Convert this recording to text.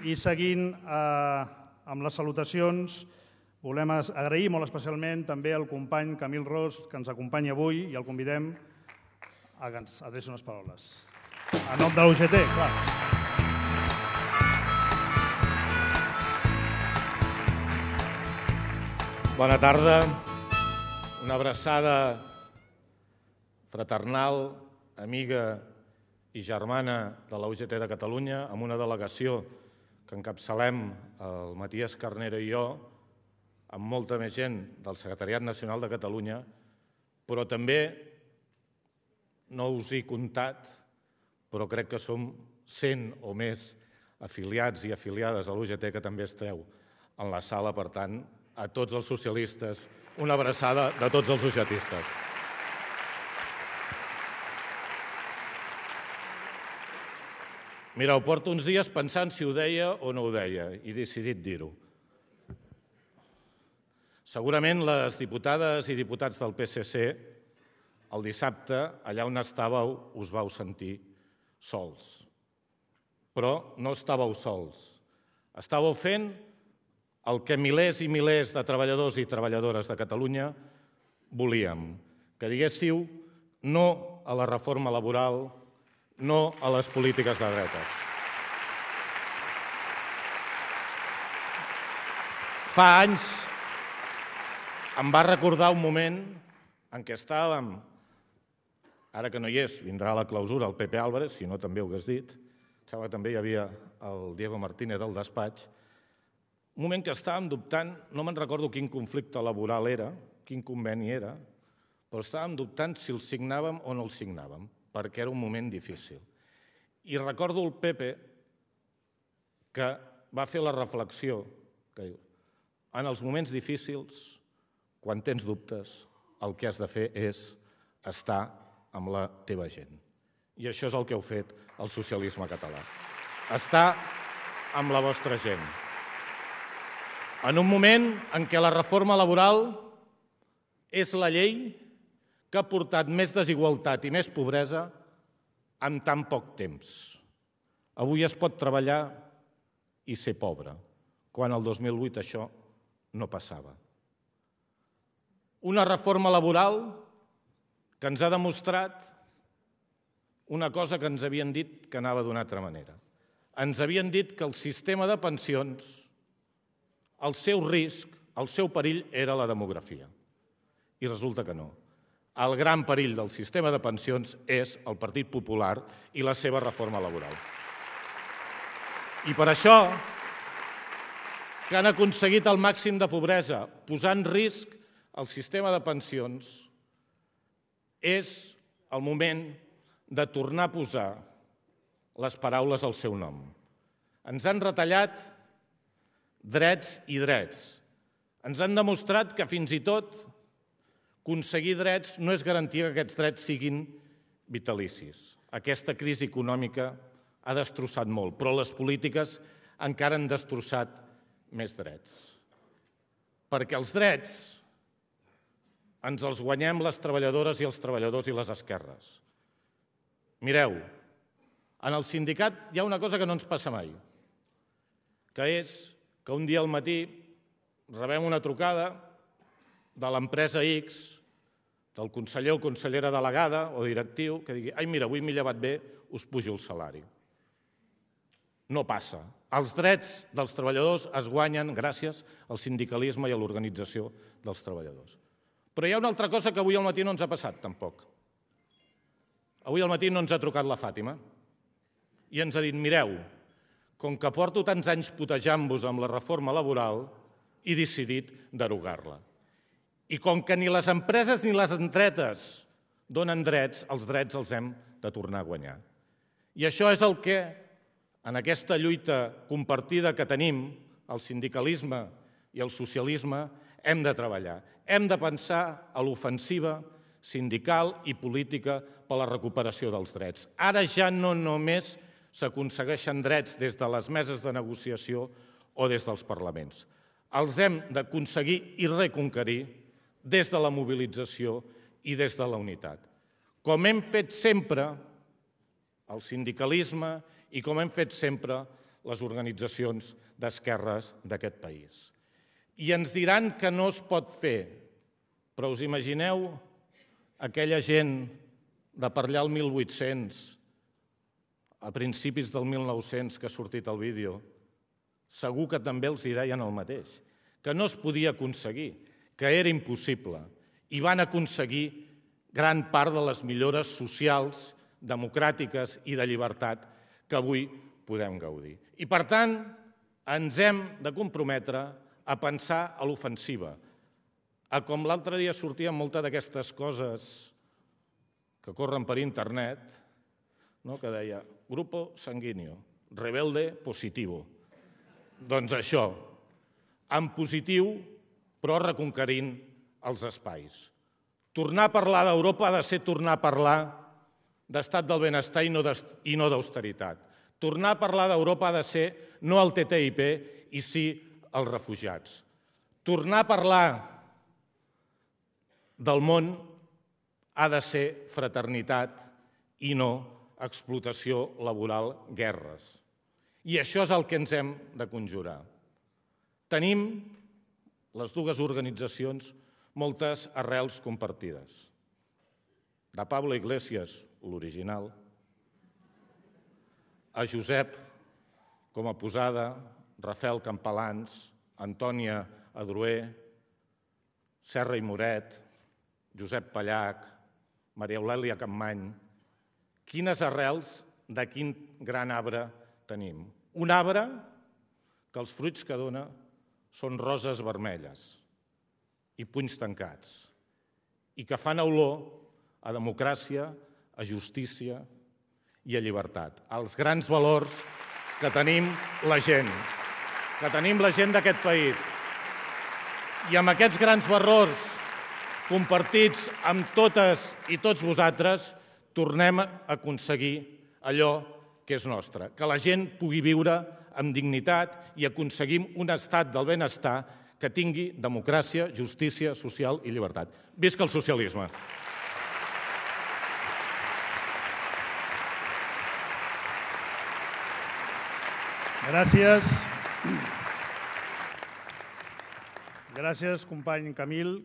I seguint eh, amb les salutacions, volem agrair molt especialment també al company Camil Ros, que ens acompanya avui i el convidem a que ens adreci unes paraules. A nom de l'UGT, clar. Bona tarda, una abraçada fraternal, amiga i germana de la UGT de Catalunya, amb una delegació que encapçalem el Matías Carnera i jo, amb molta més gent del Secretariat Nacional de Catalunya, però també, no us he comptat, però crec que som 100 o més afiliats i afiliades a l'UGT que també esteu en la sala. Per tant, a tots els socialistes, una abraçada de tots els socialistes. Mira, ho porto uns dies pensant si ho deia o no ho deia i he decidit dir-ho. Segurament les diputades i diputats del PSC el dissabte, allà on estàveu, us vau sentir sols. Però no estàveu sols. Estàveu fent el que milers i milers de treballadors i treballadores de Catalunya volíem, que diguéssiu no a la reforma laboral, no a les polítiques de dretes. Fa anys em va recordar un moment en què estàvem, ara que no hi és, vindrà la clausura el Pepe Álvarez, si no també ho hagués dit, sembla que també hi havia el Diego Martínez del despatx, un moment que estàvem dubtant, no me'n recordo quin conflicte laboral era, quin conveni era, però estàvem dubtant si el signàvem o no el signàvem perquè era un moment difícil. I recordo el Pepe que va fer la reflexió que diu en els moments difícils, quan tens dubtes, el que has de fer és estar amb la teva gent. I això és el que heu fet el socialisme català. Estar amb la vostra gent. En un moment en què la reforma laboral és la llei que ha portat més desigualtat i més pobresa en tan poc temps. Avui es pot treballar i ser pobre, quan el 2008 això no passava. Una reforma laboral que ens ha demostrat una cosa que ens havien dit que anava d'una altra manera. Ens havien dit que el sistema de pensions, el seu risc, el seu perill era la demografia. I resulta que no el gran perill del sistema de pensions és el Partit Popular i la seva reforma laboral. I per això que han aconseguit el màxim de pobresa, posant risc el sistema de pensions, és el moment de tornar a posar les paraules al seu nom. Ens han retallat drets i drets. Ens han demostrat que fins i tot Conseguir drets no és garantir que aquests drets siguin vitalicis. Aquesta crisi econòmica ha destrossat molt, però les polítiques encara han destrossat més drets. Perquè els drets ens els guanyem les treballadores i els treballadors i les esquerres. Mireu, en el sindicat hi ha una cosa que no ens passa mai, que és que un dia al matí rebem una trucada de l'empresa X, del conseller o consellera delegada o directiu que digui, ai, mira, avui m'he llevat bé, us pujo el salari. No passa. Els drets dels treballadors es guanyen gràcies al sindicalisme i a l'organització dels treballadors. Però hi ha una altra cosa que avui al matí no ens ha passat, tampoc. Avui al matí no ens ha trucat la Fàtima i ens ha dit, mireu, com que porto tants anys putejant-vos amb la reforma laboral, he decidit derogar-la. I com que ni les empreses ni les entretes donen drets, els drets els hem de tornar a guanyar. I això és el que, en aquesta lluita compartida que tenim, el sindicalisme i el socialisme, hem de treballar. Hem de pensar a l'ofensiva sindical i política per la recuperació dels drets. Ara ja no només s'aconsegueixen drets des de les meses de negociació o des dels parlaments. Els hem d'aconseguir i reconquerir des de la mobilització i des de la unitat. Com hem fet sempre el sindicalisme i com hem fet sempre les organitzacions d'esquerres d'aquest país. I ens diran que no es pot fer, però us imagineu aquella gent de per allà al 1800, a principis del 1900 que ha sortit el vídeo, segur que també els hi deien el mateix, que no es podia aconseguir, que era impossible i van aconseguir gran part de les millores socials, democràtiques i de llibertat que avui podem gaudir. I, per tant, ens hem de comprometre a pensar a l'ofensiva, a com l'altre dia sortien molta d'aquestes coses que corren per internet, no? que deia grupo sanguíneo, rebelde positivo. Doncs això, en positiu però reconquerint els espais. Tornar a parlar d'Europa ha de ser tornar a parlar d'estat del benestar i no d'austeritat. Tornar a parlar d'Europa ha de ser no el TTIP i sí els refugiats. Tornar a parlar del món ha de ser fraternitat i no explotació laboral, guerres. I això és el que ens hem de conjurar. Tenim les dues organitzacions moltes arrels compartides. De Pablo Iglesias, l'original, a Josep, com a posada, Rafael Campalans, Antònia Adroer, Serra i Moret, Josep Pallac, Maria Eulàlia Campmany. Quines arrels de quin gran arbre tenim? Un arbre que els fruits que dona són roses vermelles i punys tancats i que fan olor a democràcia, a justícia i a llibertat, als grans valors que tenim la gent, que tenim la gent d'aquest país. I amb aquests grans valors compartits amb totes i tots vosaltres, tornem a aconseguir allò que és nostre, que la gent pugui viure amb dignitat i aconseguim un estat del benestar que tingui democràcia, justícia social i llibertat. Visca el socialisme! Gràcies. Gràcies, company Camil.